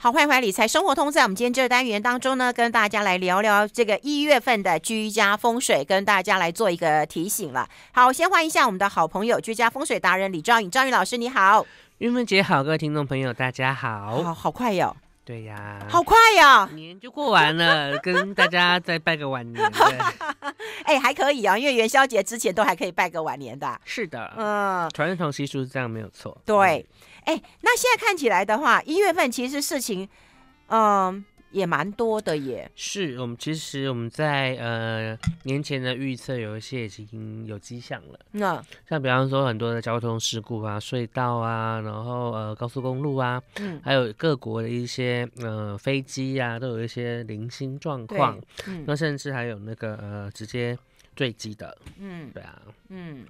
好，欢迎回来《理财生活通》。在我们今天这个单元当中呢，跟大家来聊聊这个一月份的居家风水，跟大家来做一个提醒了。好，先欢迎一下我们的好朋友——居家风水达人李兆颖、张宇老师。你好，元宵节好，各位听众朋友，大家好。好好快哟！对呀，好快呀！年就过完了，跟大家再拜个晚年。哎，还可以啊，因为元宵节之前都还可以拜个晚年的。是的，嗯，传统习俗是这样，没有错。对。哎，那现在看起来的话，一月份其实事情，嗯，也蛮多的，也是。我们其实我们在呃年前的预测有一些已经有迹象了。那像比方说很多的交通事故啊、隧道啊，然后呃高速公路啊，还有各国的一些呃飞机啊，都有一些零星状况。那甚至还有那个呃直接坠机的。嗯，对啊，嗯。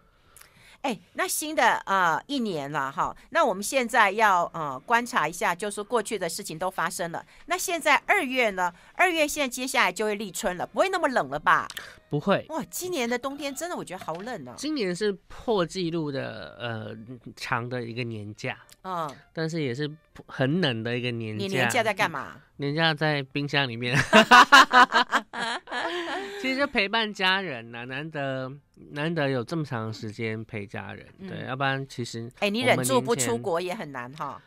哎，那新的啊一年了哈，那我们现在要呃观察一下，就是过去的事情都发生了。那现在二月呢？二月现在接下来就会立春了，不会那么冷了吧？不会哇！今年的冬天真的我觉得好冷哦。今年是破纪录的呃长的一个年假，嗯，但是也是很冷的一个年年假在干嘛？年假在冰箱里面。其实陪伴家人呐，难得难得有这么长时间陪家人，对，要不然其实，哎，你忍住不出国也很难哈。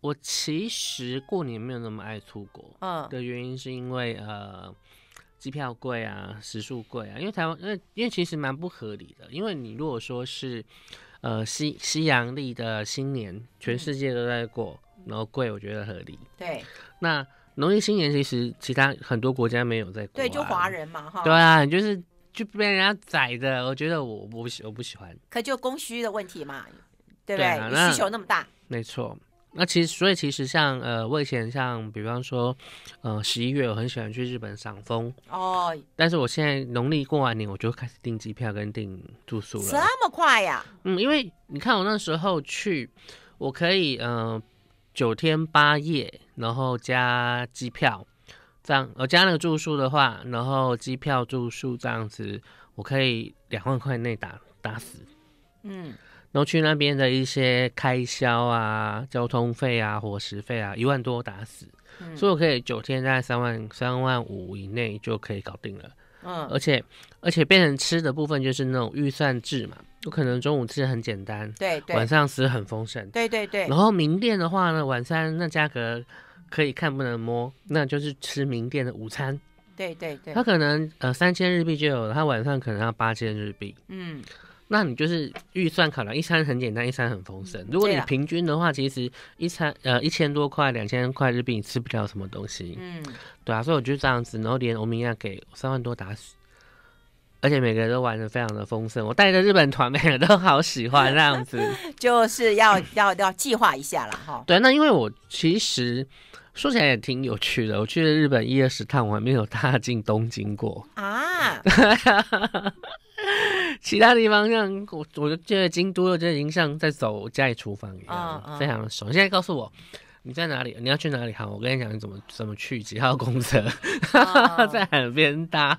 我其实过年没有那么爱出国，嗯，的原因是因为呃，机票贵啊，食宿贵啊，因为台湾，因为因为其实蛮不合理的，因为你如果说是，呃，西西洋历的新年，全世界都在过，然后贵，我觉得合理，对，那。农历新年其实其他很多国家没有在过，对，就华人嘛哈。对啊，就是就被人家宰的。我觉得我我不喜我不喜欢。可就供需的问题嘛，对不对？需求那么大。没错，那其实所以其实像呃，我以前像比方说，呃，十一月我很喜欢去日本赏枫。哦。但是我现在农历过完年，我就开始订机票跟订住宿了。这么快呀？嗯，因为你看我那时候去，我可以嗯。九天八夜，然后加机票，这样呃加那个住宿的话，然后机票住宿这样子，我可以两万块内打打死，嗯，然后去那边的一些开销啊、交通费啊、伙食费啊，一万多打死，所以我可以九天在三万三万五以内就可以搞定了，嗯，而且而且变成吃的部分就是那种预算制嘛。就可能中午吃很简单，对，晚上吃很丰盛，对对对。然后名店的话呢，晚餐那价格可以看不能摸，那就是吃名店的午餐，对对对。他可能呃三千日币就有了，他晚上可能要八千日币。嗯，那你就是预算考量，一餐很简单，一餐很丰盛。如果你平均的话，其实一餐呃一千多块、两千块日币，你吃不了什么东西。嗯，对啊，所以我就这样子，然后连欧米亚给三万多打。而且每个人都玩得非常的丰盛，我带着日本团，每个人都好喜欢那样子，就是要要要计划一下了哈。对，那因为我其实说起来也挺有趣的，我去日本一二十趟，我还没有踏进东京过啊。其他地方像我，我就得京都有这些印像在走家里厨房一样，非常爽。现在告诉我你在哪里，你要去哪里哈？我跟你讲怎么怎么去，几号公车 在海边搭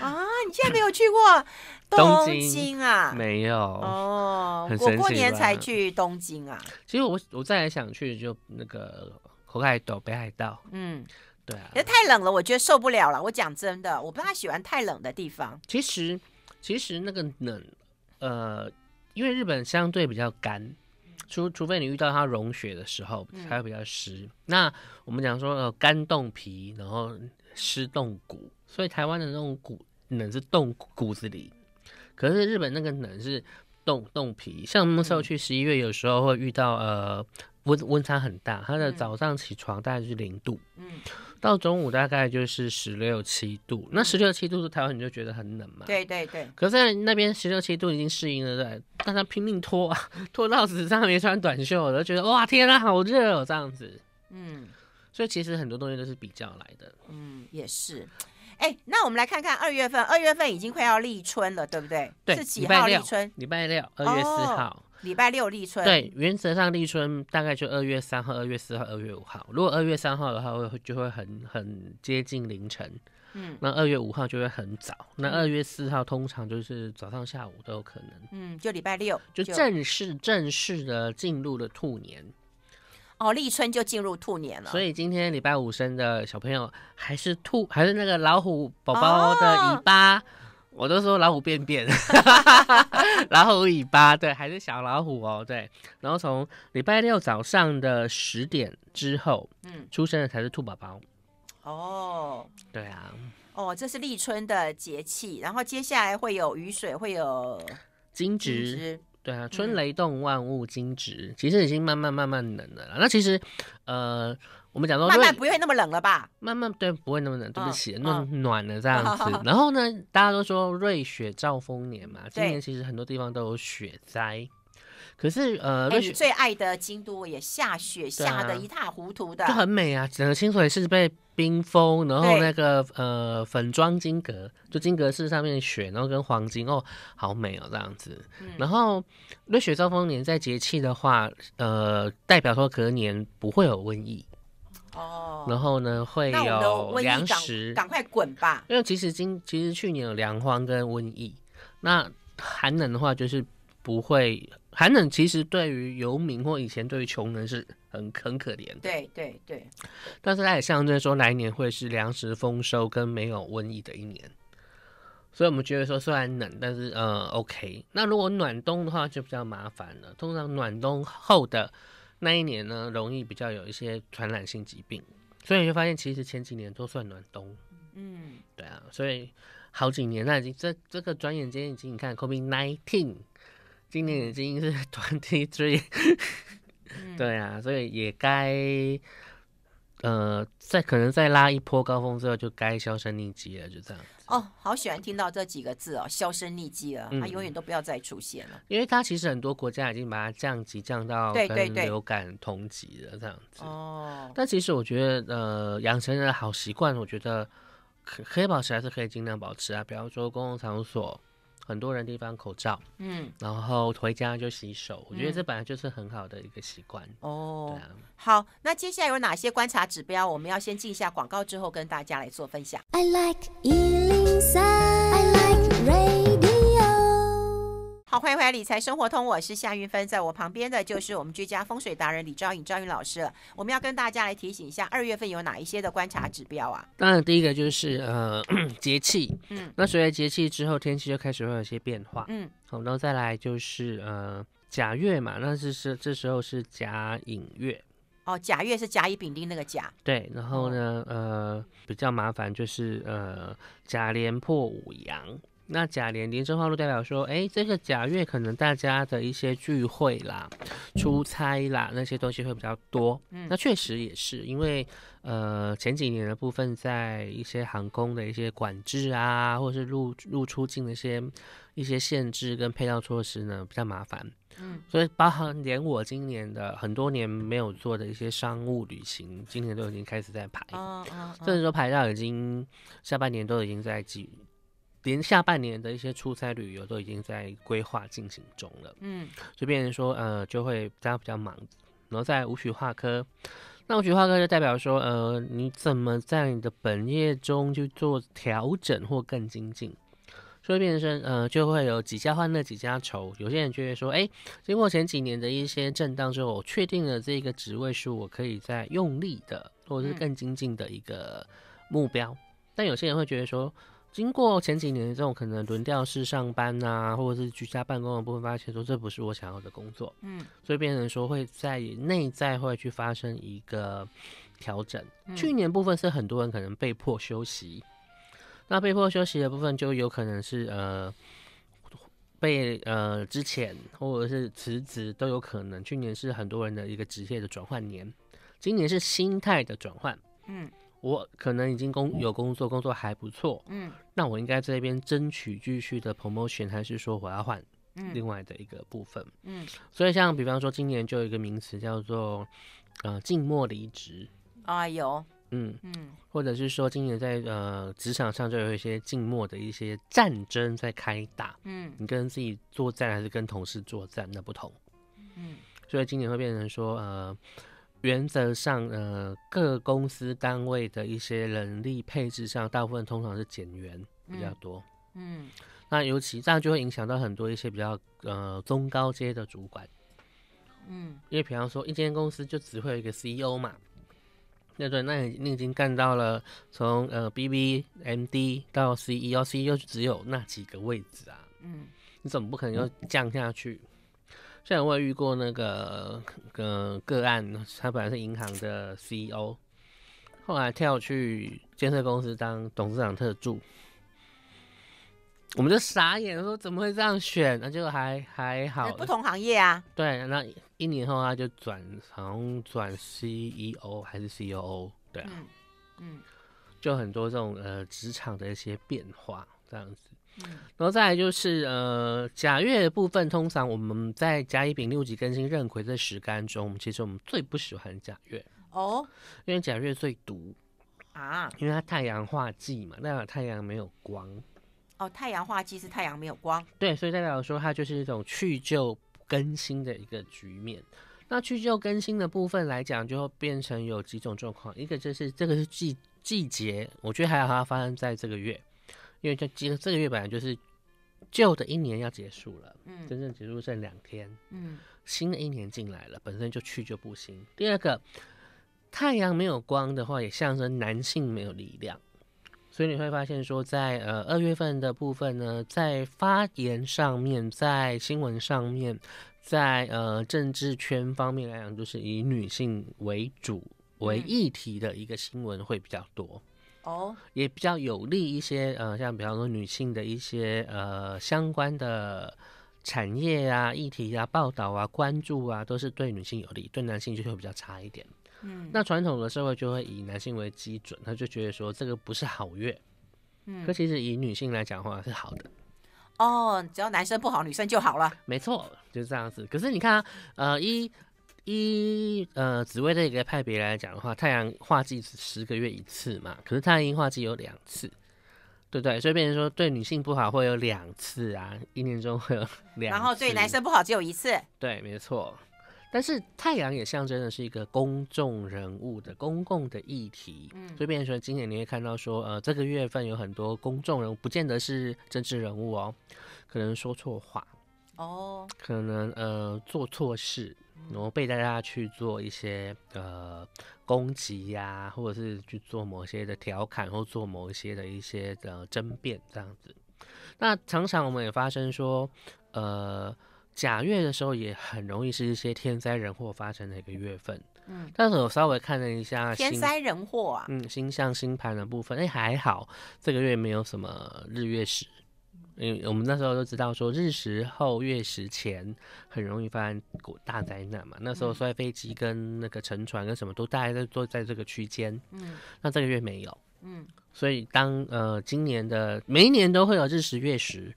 啊？你现在没有去过 东京啊？没有哦，我过年才去东京啊。其实我我再来想去就那个北海道、北海道。嗯，对啊，太冷了，我觉得受不了了。我讲真的，我不太喜欢太冷的地方。其实其实那个冷，呃，因为日本相对比较干，除除非你遇到它融雪的时候，才会比较湿。那我们讲说干冻皮，然后湿冻骨，所以台湾的那种骨。冷是冻骨子里，可是日本那个冷是冻冻皮。像那时候去十一月，有时候会遇到呃温温差很大。它的早上起床大概是零度，嗯，到中午大概就是十六七度。那十六七度的台湾你就觉得很冷嘛。对对对。可是那边十六七度已经适应了，对，但他拼命脱，脱到身上没穿短袖，都觉得哇天啊好热哦这样子。嗯，所以其实很多东西都是比较来的。嗯，也是。哎，那我们来看看二月份，二月份已经快要立春了，对不对？对，是几号立春？礼拜六，二月四号，礼拜六立春。对，原则上立春大概就二月三号、二月四号、二月五号。如果二月三号的话，会就会很很接近凌晨。嗯，那二月五号就会很早。那二月四号通常就是早上、下午都有可能。嗯，就礼拜六，就正式正式的进入了兔年。哦，立春就进入兔年了。所以今天礼拜五生的小朋友还是兔，还是那个老虎宝宝的尾巴，我都说老虎便便，老虎尾巴，对，还是小老虎哦，对。然后从礼拜六早上的十点之后，嗯，出生的才是兔宝宝。哦，对啊。哦，这是立春的节气，然后接下来会有雨水，会有金枝。对啊，春雷动，万物惊蛰，其实已经慢慢慢慢冷了啦。那其实，呃，我们讲说慢慢不会那么冷了吧？慢慢对，不会那么冷。对不起，那暖了这样子。然后呢，大家都说瑞雪兆丰年嘛。今年其实很多地方都有雪灾，可是呃，最爱的京都也下雪下的一塌糊涂的，就很美啊。整个清水是被。冰封，然后那个呃粉装金阁，就金阁寺上面雪，然后跟黄金哦，好美哦这样子。然后瑞雪兆丰年在节气的话，呃，代表说隔年不会有瘟疫哦。然后呢会有粮食，赶快滚吧。因为其实今其实去年有粮荒跟瘟疫，那寒冷的话就是。不会，寒冷其实对于游民或以前对于穷人是很很可怜的。对对对，但是它也象征说来年会是粮食丰收跟没有瘟疫的一年，所以我们觉得说虽然冷，但是呃 OK。那如果暖冬的话就比较麻烦了。通常暖冬后的那一年呢，容易比较有一些传染性疾病，所以你会发现其实前几年都算暖冬。嗯，对啊，所以好几年那已经这这个转眼间已经你看 COVID nineteen。今年已经是 twenty three，对啊，所以也该，呃，再可能再拉一波高峰之后，就该销声匿迹了，就这样。哦，好喜欢听到这几个字哦，销声匿迹了，它永远都不要再出现了。因为它其实很多国家已经把它降级降到跟流感同级了，这样子。哦。但其实我觉得，呃，养成的好习惯，我觉得可保持还是可以尽量保持啊，比方说公共场所。很多人地方口罩，嗯，然后回家就洗手，我觉得这本来就是很好的一个习惯哦。对啊，好，那接下来有哪些观察指标，我们要先进一下广告之后跟大家来做分享。I like 好，欢迎回来《理财生活通》，我是夏云芬，在我旁边的就是我们居家风水达人李昭颖、张云老师了。我们要跟大家来提醒一下，二月份有哪一些的观察指标啊？当然，第一个就是呃 节气，嗯，那随着节气之后，天气就开始会有些变化，嗯，好，然后再来就是呃甲月嘛，那是是这时候是甲寅月，哦，甲月是甲乙丙丁那个甲，对，然后呢，呃比较麻烦就是呃甲连破五阳。那假年年正方路代表说，哎，这个假月可能大家的一些聚会啦、出差啦那些东西会比较多。嗯，那确实也是，因为呃前几年的部分在一些航空的一些管制啊，或者是入入出境的一些一些限制跟配套措施呢比较麻烦。嗯，所以包含连我今年的很多年没有做的一些商务旅行，今年都已经开始在排，甚至说排到已经下半年都已经在计。连下半年的一些出差旅游都已经在规划进行中了，嗯，就变成说，呃，就会大家比较忙，然后在无序化科，那无序化科就代表说，呃，你怎么在你的本业中去做调整或更精进？所以变成呃，就会有几家欢乐几家愁。有些人觉得说，哎，经过前几年的一些震荡之后，我确定了这个职位是我可以在用力的或者是更精进的一个目标，但有些人会觉得说。经过前几年这种可能轮调式上班呐，或者是居家办公的部分，发现说这不是我想要的工作，嗯，所以变成说会在内在会去发生一个调整。去年部分是很多人可能被迫休息，那被迫休息的部分就有可能是呃被呃之前或者是辞职都有可能。去年是很多人的一个职业的转换年，今年是心态的转换，嗯。我可能已经工有工作，工作还不错，嗯，那我应该在边争取继续的 promotion，还是说我要换另外的一个部分，嗯，所以像比方说今年就有一个名词叫做呃静默离职啊，有，嗯嗯，或者是说今年在呃职场上就有一些静默的一些战争在开打，嗯，你跟自己作战还是跟同事作战那不同，嗯，所以今年会变成说呃。原则上，呃，各公司单位的一些人力配置上，大部分通常是减员比较多。嗯，那尤其这样就会影响到很多一些比较呃中高阶的主管。嗯，因为比方说一间公司就只会有一个 CEO 嘛。那对，那你你已经干到了，从呃 B B M D 到 C E O，C E O 只有那几个位置啊。嗯，你怎么不可能又降下去？之前我遇过那个个个案，他本来是银行的 CEO，后来跳去建设公司当董事长特助，我们就傻眼，说怎么会这样选？那就还还好，不同行业啊。对，那一年后他就转，好像转 CEO 还是 c o o 对啊，嗯，就很多这种呃职场的一些变化，这样子。然后再来就是呃甲月的部分，通常我们在甲乙丙六级更新任魁这十干中，其实我们最不喜欢甲月哦，因为甲月最毒啊，因为它太阳化忌嘛，代表太阳没有光。哦，太阳化忌是太阳没有光。对，所以代表说它就是一种去旧更新的一个局面。那去旧更新的部分来讲，就会变成有几种状况，一个就是这个是季季节，我觉得还好，它发生在这个月。因为这今这个月本来就是旧的一年要结束了，嗯，真正结束剩两天，嗯，新的一年进来了，本身就去就不行。第二个，太阳没有光的话，也象征男性没有力量，所以你会发现说，在呃二月份的部分呢，在发言上面，在新闻上面，在呃政治圈方面来讲，就是以女性为主为议题的一个新闻会比较多。哦，也比较有利一些，呃，像比方说女性的一些呃相关的产业啊、议题啊、报道啊、关注啊，都是对女性有利，对男性就会比较差一点。嗯，那传统的社会就会以男性为基准，他就觉得说这个不是好月，嗯，可其实以女性来讲的话是好的。哦，只要男生不好，女生就好了。没错，就是这样子。可是你看啊，呃，一。一呃，紫薇的一个派别来讲的话，太阳化忌是十个月一次嘛，可是太阴化忌有两次，对对？所以变成说对女性不好会有两次啊，一年中会有两次。然后对男生不好只有一次，对，没错。但是太阳也象征的是一个公众人物的公共的议题，嗯，所以变成说今年你会看到说，呃，这个月份有很多公众人物，不见得是政治人物哦，可能说错话哦，可能呃做错事。然后被大家去做一些呃攻击呀，或者是去做某些的调侃，或做某一些的一些的争辩这样子。那常常我们也发生说，呃，甲月的时候也很容易是一些天灾人祸发生的一个月份。嗯，但是我稍微看了一下天灾人祸啊，嗯，星象星盘的部分，哎，还好这个月没有什么日月食。因为我们那时候都知道说日食后月食前很容易发生大灾难嘛，那时候摔飞机跟那个沉船跟什么都大概都都在这个区间。嗯，那这个月没有，嗯，所以当呃今年的每一年都会有日食月食，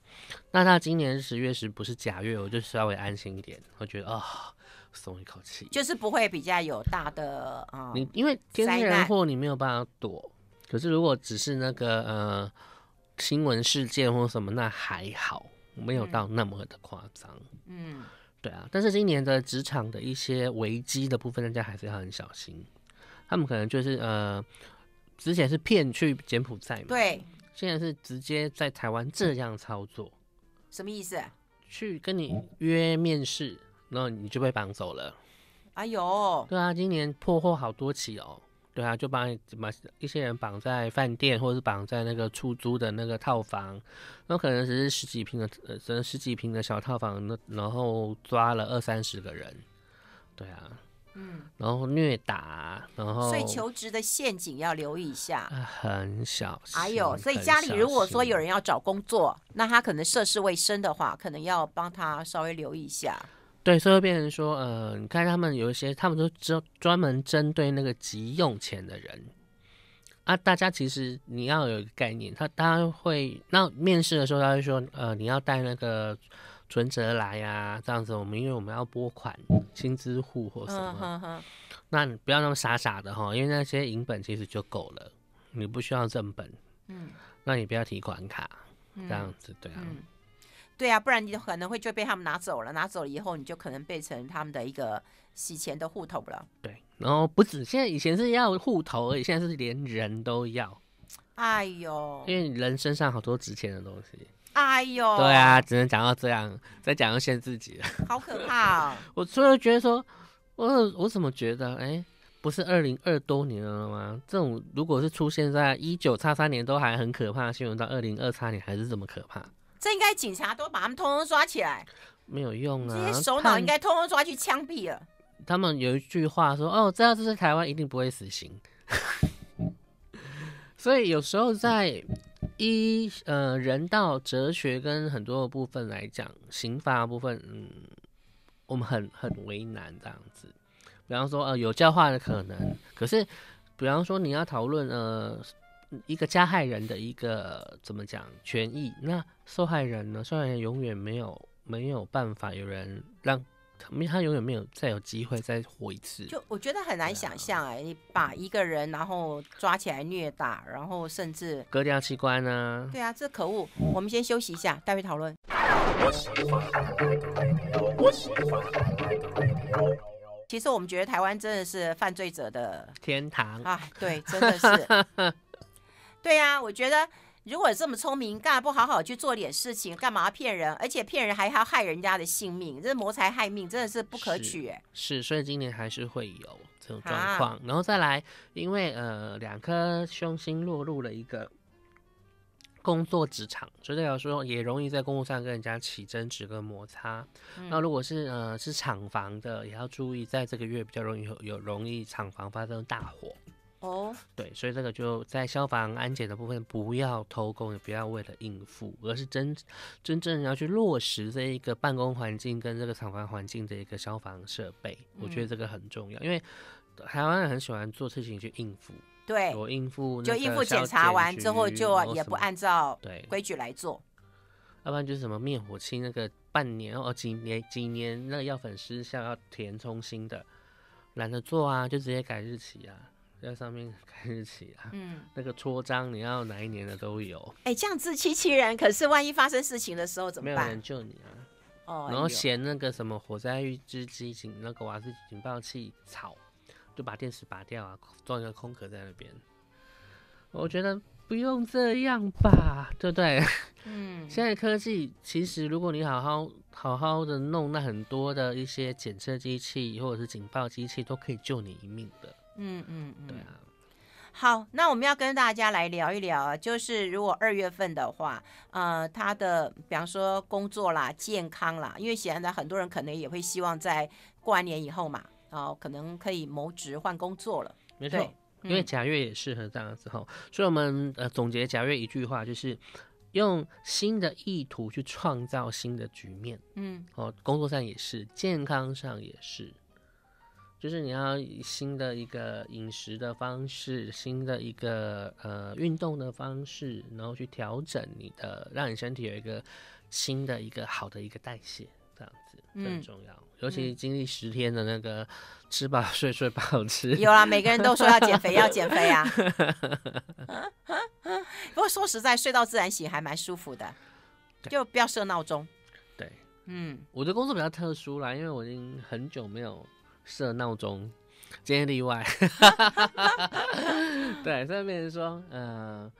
那他今年日食月食不是假月，我就稍微安心一点，我觉得啊松一口气，就是不会比较有大的啊，你因为天灾人祸你没有办法躲，可是如果只是那个呃。新闻事件或什么，那还好，没有到那么的夸张。嗯，对啊。但是今年的职场的一些危机的部分，大家还是要很小心。他们可能就是呃，之前是骗去柬埔寨，嘛，对，现在是直接在台湾这样操作，什么意思？去跟你约面试，然后你就被绑走了。哎呦，对啊，今年破获好多起哦。对啊，就把把一些人绑在饭店，或者是绑在那个出租的那个套房，那可能只是十几平的，呃，只十几平的小套房，那然后抓了二三十个人，对啊，嗯，然后虐打，然后所以求职的陷阱要留意一下，很小心，还有，所以家里如果说有人要找工作，那他可能涉世未深的话，可能要帮他稍微留意一下。对，所以变成说，呃，你看他们有一些，他们都专专门针对那个急用钱的人啊。大家其实你要有一个概念，他他会那面试的时候，他会说，呃，你要带那个存折来呀，这样子。我们因为我们要拨款薪资户或什么，那你不要那么傻傻的哈，因为那些银本其实就够了，你不需要正本。嗯，那你不要提款卡，这样子对啊。对啊，不然你可能会就被他们拿走了。拿走了以后，你就可能变成他们的一个洗钱的户头了。对，然后不止现在，以前是要户头而已，现在是连人都要。哎呦，因为人身上好多值钱的东西。哎呦，对啊，只能讲到这样，再讲要限自己了。好可怕哦！我突然觉得说，我我怎么觉得，哎，不是二零二多年了吗？这种如果是出现在一九叉三年都还很可怕新闻，到二零二三年还是这么可怕。这应该警察都把他们通通抓起来，没有用啊！这些首脑应该通通抓去枪毙了。他们有一句话说：“哦，知道这是台湾，一定不会死刑。”所以有时候在一呃人道哲学跟很多的部分来讲，刑法部分，嗯，我们很很为难这样子。比方说，呃，有教化的可能，可是比方说你要讨论呃。一个加害人的一个怎么讲权益？那受害人呢？受害人永远没有没有办法，有人让，他永远没有再有机会再活一次。就我觉得很难想象哎，你把一个人然后抓起来虐打，然后甚至割掉器官呢？对啊，这可恶！我们先休息一下，待会讨论。其实我们觉得台湾真的是犯罪者的天堂啊！对，真的是。对呀，我觉得如果这么聪明，干嘛不好好去做点事情？干嘛骗人？而且骗人还要害人家的性命，这是谋财害命，真的是不可取。哎，是，所以今年还是会有这种状况。然后再来，因为呃，两颗凶星落入了一个工作职场，以对来说也容易在工作上跟人家起争执跟摩擦。那如果是呃是厂房的，也要注意，在这个月比较容易有容易厂房发生大火。哦，对，所以这个就在消防安检的部分，不要偷工，也不要为了应付，而是真真正要去落实这一个办公环境跟这个厂房环境的一个消防设备。我觉得这个很重要，因为台湾人很喜欢做事情去应付。对，我应付就应付检查完之后就也不按照对规矩来做，要不然就是什么灭火器那个半年哦几年几年那个药粉失效要填充新的，懒得做啊，就直接改日期啊。在上面看日期啊，嗯，那个戳章你要哪一年的都有。哎，这样自欺欺人。可是万一发生事情的时候怎么办？没有人救你啊。哦。然后嫌那个什么火灾预知机警那个瓦斯警报器吵，就把电池拔掉啊，装一个空壳在那边。我觉得不用这样吧，对不对？嗯。现在科技其实，如果你好好好好的弄，那很多的一些检测机器或者是警报机器，都可以救你一命的。嗯嗯嗯，对啊。好，那我们要跟大家来聊一聊啊，就是如果二月份的话，呃，他的比方说工作啦、健康啦，因为显然呢，很多人可能也会希望在过完年以后嘛，然后可能可以谋职换工作了。没错，因为甲月也适合这样子哈。所以，我们呃总结甲月一句话，就是用新的意图去创造新的局面。嗯，哦，工作上也是，健康上也是。就是你要以新的一个饮食的方式，新的一个呃运动的方式，然后去调整你的，让你身体有一个新的一个好的一个代谢，这样子很重要。尤其经历十天的那个吃饱睡睡饱吃，有啊，每个人都说要减肥要减肥啊。不过说实在，睡到自然醒还蛮舒服的，就不要设闹钟。对，嗯，我的工作比较特殊啦，因为我已经很久没有。设闹钟，今天例外。对，所以别人说，嗯，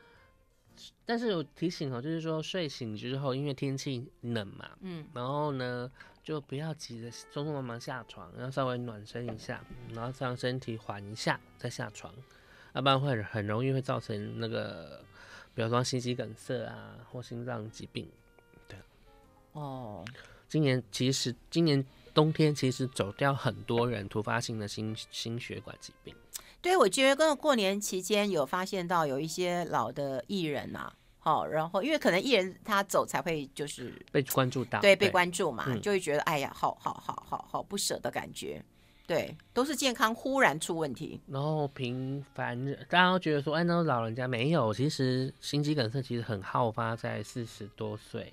但是我提醒哦，就是说睡醒之后，因为天气冷嘛，嗯，然后呢，就不要急着匆匆忙忙下床，要稍微暖身一下，然后让身体缓一下再下床，要不然会很容易会造成那个，比如说心肌梗塞啊或心脏疾病。对，哦，今年其实今年。冬天其实走掉很多人突发性的心心血管疾病。对，我觉得跟过年期间有发现到有一些老的艺人啊，好，然后因为可能艺人他走才会就是被关注到，对，被关注嘛，就会觉得哎呀，好好好好好不舍的感觉。对，都是健康忽然出问题，然后平凡大家都觉得说，哎，那老人家没有，其实心肌梗塞其实很好发在四十多岁。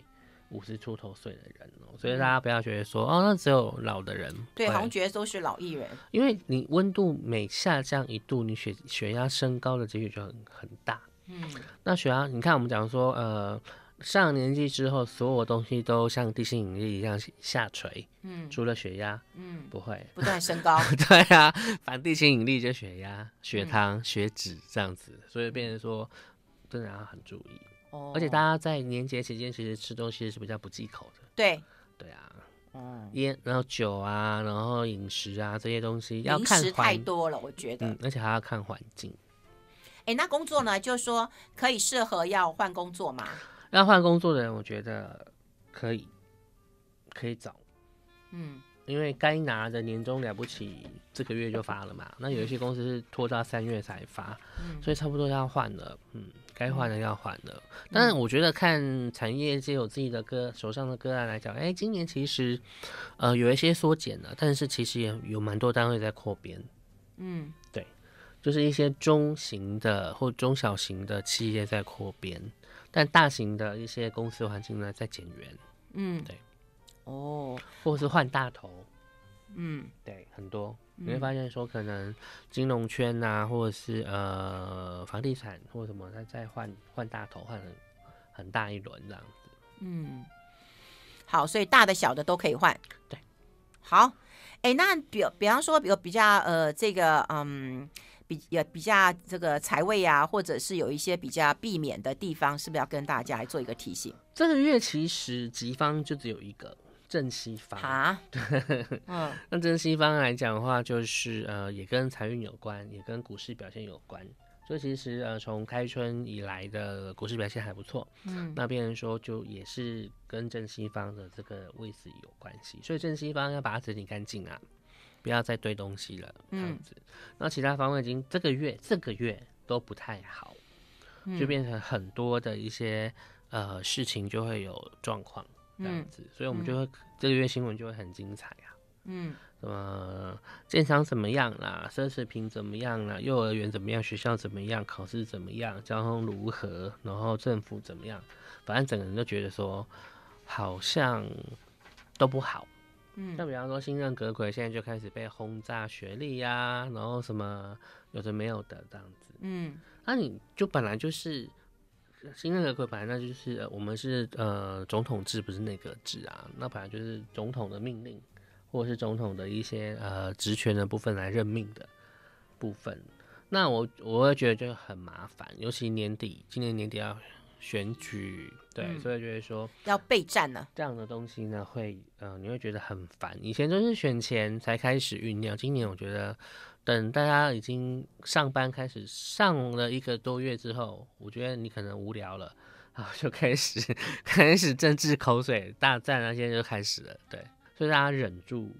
五十出头岁的人哦，所以大家不要觉得说哦，那只有老的人，对，黄觉都是老艺人。因为你温度每下降一度，你血血压升高的几率就很很大。嗯，那血压，你看我们讲说，呃，上年纪之后，所有东西都像地心引力一样下垂。嗯，除了血压，嗯，不会，不断升高。对啊，反地心引力就血压、血糖、血脂这样子，所以变成说，真的要很注意。而且大家在年节期间其实吃东西是比较不忌口的。对，对啊，嗯，烟然后酒啊，然后饮食啊这些东西，要食太多了我觉得。嗯，而且还要看环境。哎，那工作呢？就是说可以适合要换工作吗？那换工作的人，我觉得可以，可以找，嗯。因为该拿的年终了不起，这个月就发了嘛。那有一些公司是拖到三月才发，所以差不多要换了。嗯，该换的要换了。但是我觉得看产业界有自己的歌手上的个案来讲，哎，今年其实呃有一些缩减了，但是其实也有蛮多单位在扩编。嗯，对，就是一些中型的或中小型的企业在扩编，但大型的一些公司环境呢在减员。嗯，对。哦，或者是换大头，嗯，对，很多你会发现说，可能金融圈啊，或者是呃房地产或者什么，他再换换大头，换了很大一轮这样子。嗯，好，所以大的小的都可以换。对，好，哎，那比比方说，比比较呃这个，嗯，比也比较这个财位啊，或者是有一些比较避免的地方，是不是要跟大家来做一个提醒？这个月其实吉方就只有一个。正西方啊，嗯，那正西方来讲的话，就是呃，也跟财运有关，也跟股市表现有关。所以其实呃，从开春以来的股市表现还不错，嗯，那变成说就也是跟正西方的这个位置有关系，所以正西方要把它整理干净啊，不要再堆东西了这样子。那其他方位已经这个月这个月都不太好，就变成很多的一些呃事情就会有状况。这样子，所以我们就会这个月新闻就会很精彩啊。嗯，什么建商怎么样啦，奢侈品怎么样啦，幼儿园怎么样，学校怎么样，考试怎么样，交通如何，然后政府怎么样，反正整个人都觉得说好像都不好。嗯，像比方说新任阁揆现在就开始被轰炸学历呀，然后什么有的没有的这样子。嗯，那你就本来就是。新的那个规那就是我们是呃总统制，不是内阁制啊。那本来就是总统的命令，或者是总统的一些呃职权的部分来任命的部分。那我我会觉得就很麻烦，尤其年底，今年年底要选举，对，所以就是说要备战呢，这样的东西呢，会呃你会觉得很烦。以前都是选前才开始酝酿，今年我觉得。等大家已经上班开始上了一个多月之后，我觉得你可能无聊了啊，就开始开始政治口水大战，那些就开始了。对，所以大家忍住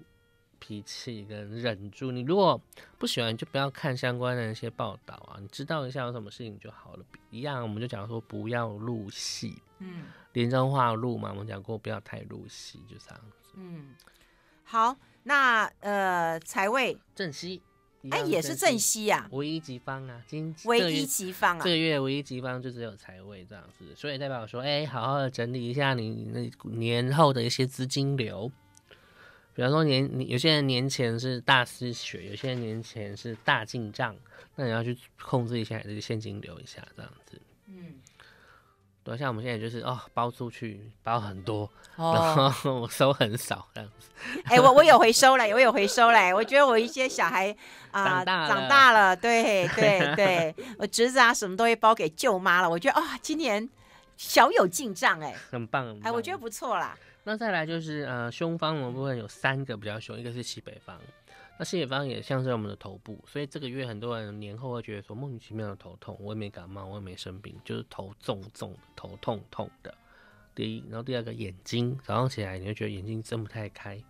脾气，跟忍住。你如果不喜欢，就不要看相关的那些报道啊，你知道一下有什么事情就好了。一样，我们就讲说不要入戏，嗯，连章化入嘛，我们讲过不要太入戏，就这样子。嗯，好，那呃，财位正西。哎，也是正西呀，唯一吉方啊，今唯一吉方啊，这个月唯一吉方就只有财位这样子，所以代表说，哎，好好的整理一下你那年后的一些资金流，比方说年有些人年前是大失血，有些人年前是大进账，那你要去控制一下这个现金流一下这样子，嗯。所像我们现在就是哦，包出去包很多，然后我收很少这样子。哎，我我有回收嘞，我有回收嘞。我觉得我一些小孩啊，长大了，长大了，对对 对，我侄子啊什么都会包给舅妈了。我觉得哦，今年小有进账哎，很棒哎，我觉得不错啦。那再来就是呃，胸方的部分有三个比较凶，一个是西北方。那视野方也象征我们的头部，所以这个月很多人年后会觉得说莫名其妙的头痛，我也没感冒，我也没生病，就是头重重的、头痛痛的。第一，然后第二个眼睛，早上起来你会觉得眼睛睁不太开，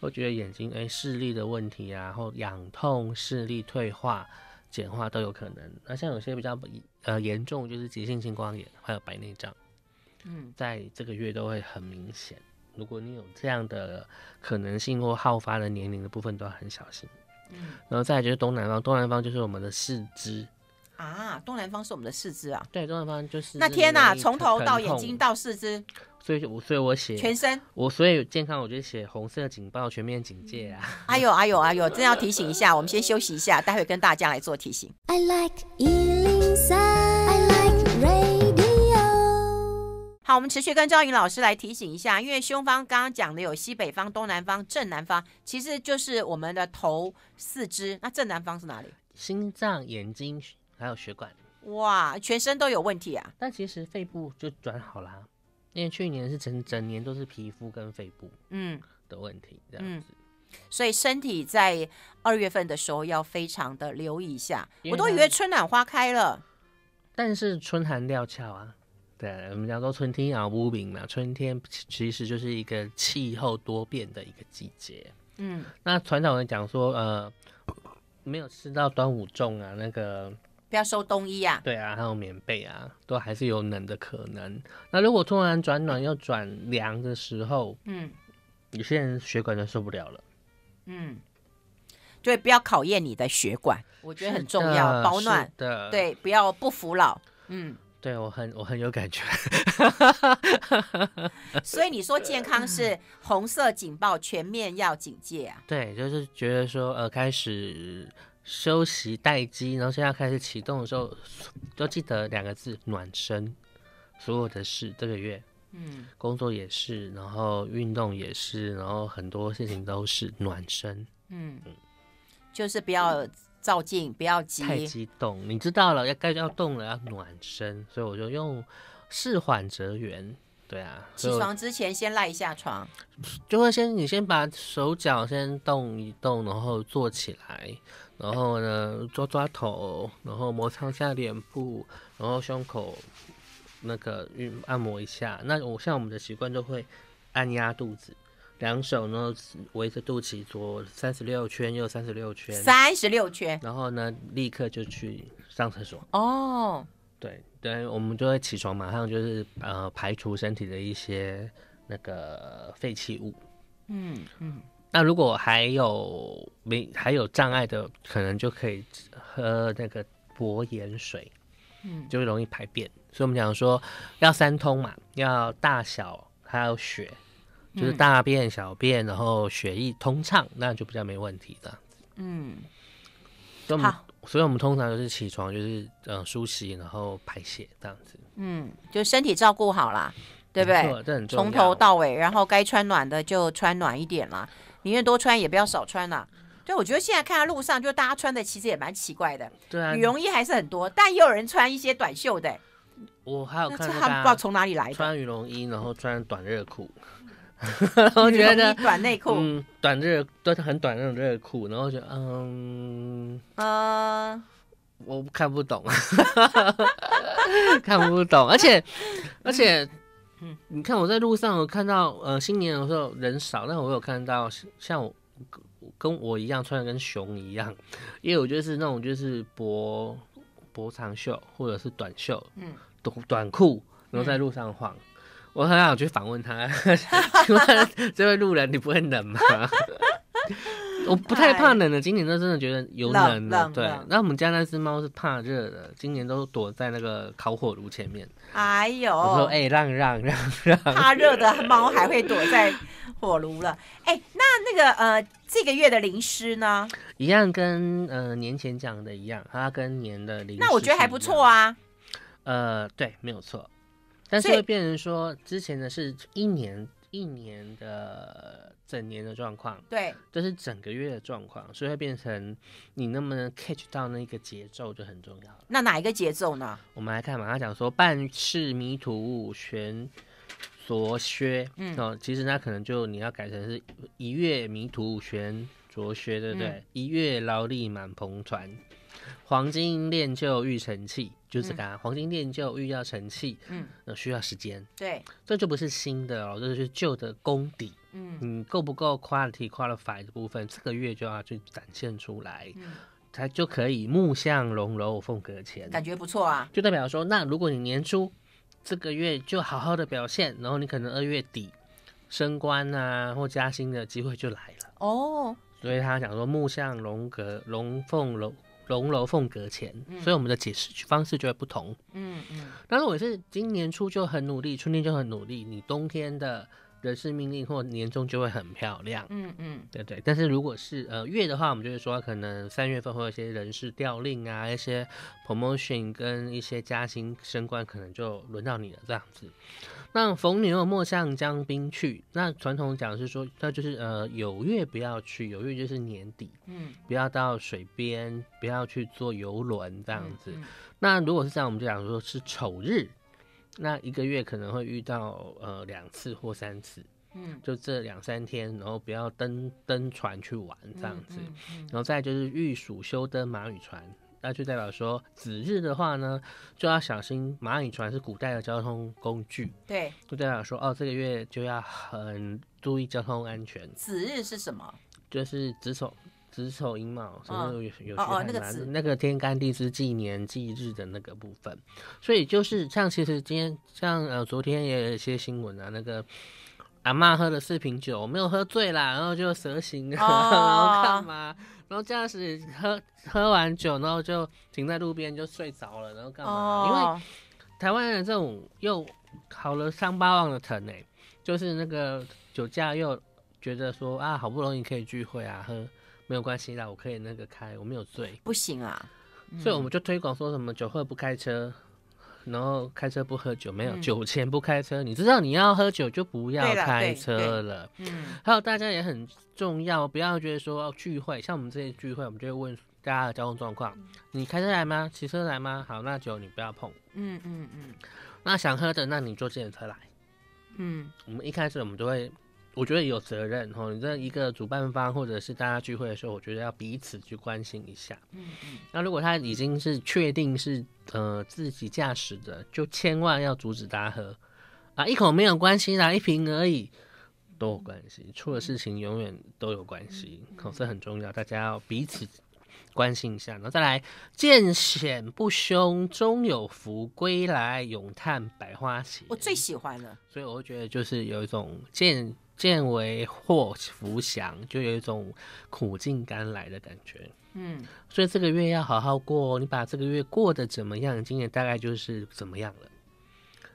会觉得眼睛哎视力的问题啊，然后痒痛、视力退化、简化都有可能。那像有些比较呃严重就是急性青光眼，还有白内障，嗯，在这个月都会很明显。如果你有这样的可能性或好发的年龄的部分，都要很小心。嗯，然后再来就是东南方，东南方就是我们的四肢啊。东南方是我们的四肢啊。对，东南方就是。那天呐，从头到眼睛到四肢。所以，我所以，我写全身。我所以健康，我就写红色警报，全面警戒啊。哎呦哎呦哎呦，真要提醒一下，我们先休息一下，待会跟大家来做提醒。我们持续跟赵云老师来提醒一下，因为胸方刚刚讲的有西北方、东南方、正南方，其实就是我们的头、四肢。那正南方是哪里？心脏、眼睛还有血管。哇，全身都有问题啊！但其实肺部就转好了，因为去年是整整年都是皮肤跟肺部嗯的问题这样子。所以身体在二月份的时候要非常的留意一下。我都以为春暖花开了，但是春寒料峭啊。对，我们叫做春天啊，无名嘛，春天其实就是一个气候多变的一个季节。嗯，那传统人讲说，呃，没有吃到端午粽啊，那个不要收冬衣啊，对啊，还有棉被啊，都还是有冷的可能。那如果突然转暖又转凉的时候，嗯，有些人血管就受不了了。嗯，对，不要考验你的血管，我觉得很重要，保暖。对，不要不服老。嗯。对我很我很有感觉，所以你说健康是红色警报，全面要警戒啊？对，就是觉得说，呃，开始休息待机，然后现在开始启动的时候，都记得两个字：暖身。所有的事，这个月，嗯，工作也是，然后运动也是，然后很多事情都是暖身，嗯，就是不要。照镜，不要激太激动。你知道了，要该要动了，要暖身，所以我就用事缓则圆。对啊，起床之前先赖一下床，就会先你先把手脚先动一动，然后坐起来，然后呢抓抓头，然后摩擦下脸部，然后胸口那个按摩一下。那我像我们的习惯就会按压肚子。两手呢围着肚脐左三十六圈，右三十六圈，三十六圈，然后呢立刻就去上厕所哦。对对，我们就会起床，马上就是呃排除身体的一些那个废弃物。嗯嗯，那如果还有没还有障碍的，可能就可以喝那个薄盐水，嗯，就容易排便。所以我们讲说要三通嘛，要大小还要血。就是大便、小便，然后血液通畅，那就比较没问题的样子。嗯，所以我们所以我们通常都是起床就是嗯梳洗，然后排泄这样子。嗯，就身体照顾好啦，对不对？这很重要，从头到尾，然后该穿暖的就穿暖一点啦。宁愿多穿也不要少穿啦。对，我觉得现在看到路上，就大家穿的其实也蛮奇怪的。对啊，羽绒衣还是很多，但也有人穿一些短袖的。我还有看，他们不知道从哪里来的，穿羽绒衣，然后穿短热裤。我 觉得短内裤，嗯，短热都是很短那种热裤，然后就嗯，啊，我看不懂，看不懂，而且而且，嗯，你看我在路上我看到，呃，新年的时候人少，但我有看到像我跟我一样穿的跟熊一样，也有就是那种就是薄薄长袖或者是短袖，嗯，短短裤，然后在路上晃。我很想去访问他，请问这位路人，你不会冷吗？我不太怕冷的，今年都真的觉得有冷。对，那我们家那只猫是怕热的，今年都躲在那个烤火炉前面。还有，我说哎，让让让让，怕热的猫还会躲在火炉了。哎，那那个呃，这个月的零食呢？一样跟呃年前讲的一样，它跟年的零食，那我觉得还不错啊。呃，对，没有错。但是会变成说，之前的是一年一年的整年的状况，对，这是整个月的状况，所以会变成你能不能 catch 到那个节奏就很重要。那哪一个节奏呢？我们来看嘛，他讲说半世迷途悬卓靴，嗯，哦，其实他可能就你要改成是一月迷途悬卓靴，对不对？一月劳力满蓬船。黄金炼就玉成器，就是个啊。黄金炼就玉要成器，嗯，需要时间。对，这就不是新的哦，这是旧的功底。嗯，你够不够 quality qualified 的部分，这个月就要去展现出来，才就可以木向龙楼凤阁前。感觉不错啊，就代表说，那如果你年初这个月就好好的表现，然后你可能二月底升官呐，或加薪的机会就来了。哦，所以他讲说木向龙阁，龙凤楼。龙楼凤阁前，所以我们的解释方式就会不同。嗯嗯，但是我是今年初就很努力，春天就很努力，你冬天的人事命令或年终就会很漂亮。嗯嗯，对对。但是如果是呃月的话，我们就是说，可能三月份会有一些人事调令啊，一些 promotion 跟一些加薪升官，可能就轮到你了这样子。那逢年又莫向江滨去，那传统讲是说，那就是呃有月不要去，有月就是年底，嗯，不要到水边，不要去坐游轮这样子。那如果是这样，我们就讲说是丑日，那一个月可能会遇到呃两次或三次，嗯，就这两三天，然后不要登登船去玩这样子，然后再就是遇暑休登马尾船。那就代表说子日的话呢，就要小心。蚂蚁船是古代的交通工具，对，就代表说哦，这个月就要很注意交通安全。子日是什么？就是子丑子丑寅卯，所以有有。些很难。那个天干地支纪年纪日的那个部分。所以就是像，其实今天像呃，昨天也有一些新闻啊，那个阿妈喝了四瓶酒，没有喝醉啦，然后就蛇形，然后干嘛？然后驾驶喝喝完酒，然后就停在路边就睡着了，然后干嘛？因为台湾人这种又好了伤疤忘了疼哎，就是那个酒驾又觉得说啊，好不容易可以聚会啊，喝没有关系啦，我可以那个开，我没有醉。不行啊！所以我们就推广说什么“酒后不开车”。然后开车不喝酒，没有酒前不开车。你知道你要喝酒就不要开车了。嗯，还有大家也很重要，不要觉得说聚会，像我们这些聚会，我们就会问大家的交通状况：你开车来吗？骑车来吗？好，那酒你不要碰。嗯嗯嗯。那想喝的，那你坐自行车来。嗯，我们一开始我们都会。我觉得有责任哈，你这一个主办方或者是大家聚会的时候，我觉得要彼此去关心一下。嗯嗯。那如果他已经是确定是呃自己驾驶的，就千万要阻止大家喝啊，一口没有关系啦，一瓶而已都有关系，出了事情永远都有关系，所以很重要，大家要彼此关心一下。然后再来，见险不凶，终有福归来，咏叹百花齐。我最喜欢了，所以我会觉得就是有一种见。见为祸福祥，就有一种苦尽甘来的感觉。嗯，所以这个月要好好过。你把这个月过得怎么样，今年大概就是怎么样了。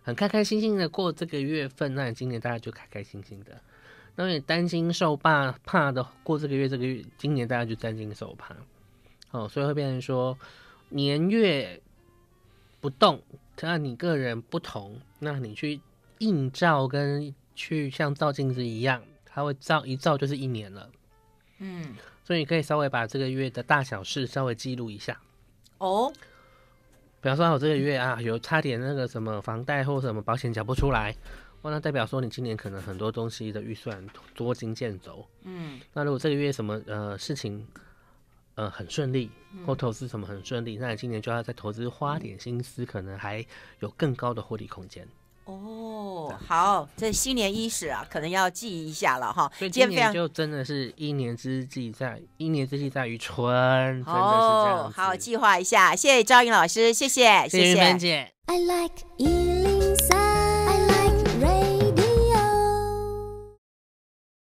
很开开心心的过这个月份，那你今年大家就开开心心的；，那你担惊受怕，怕的过这个月，这个月今年大家就担惊受怕。哦，所以会变成说年月不动，那你个人不同，那你去映照跟。去像照镜子一样，它会照一照就是一年了。嗯，所以你可以稍微把这个月的大小事稍微记录一下。哦，比方说我这个月啊，有差点那个什么房贷或什么保险缴不出来，那代表说你今年可能很多东西的预算捉襟见肘。嗯，那如果这个月什么呃事情呃很顺利，或投资什么很顺利，那你今年就要在投资花点心思，可能还有更高的获利空间。哦，好，这新年伊始啊，可能要记一下了哈。所以今年就真的是一年之计在一年之计在于春。哦，好，计划一下，谢谢赵颖老师，谢谢，谢谢 k 姐。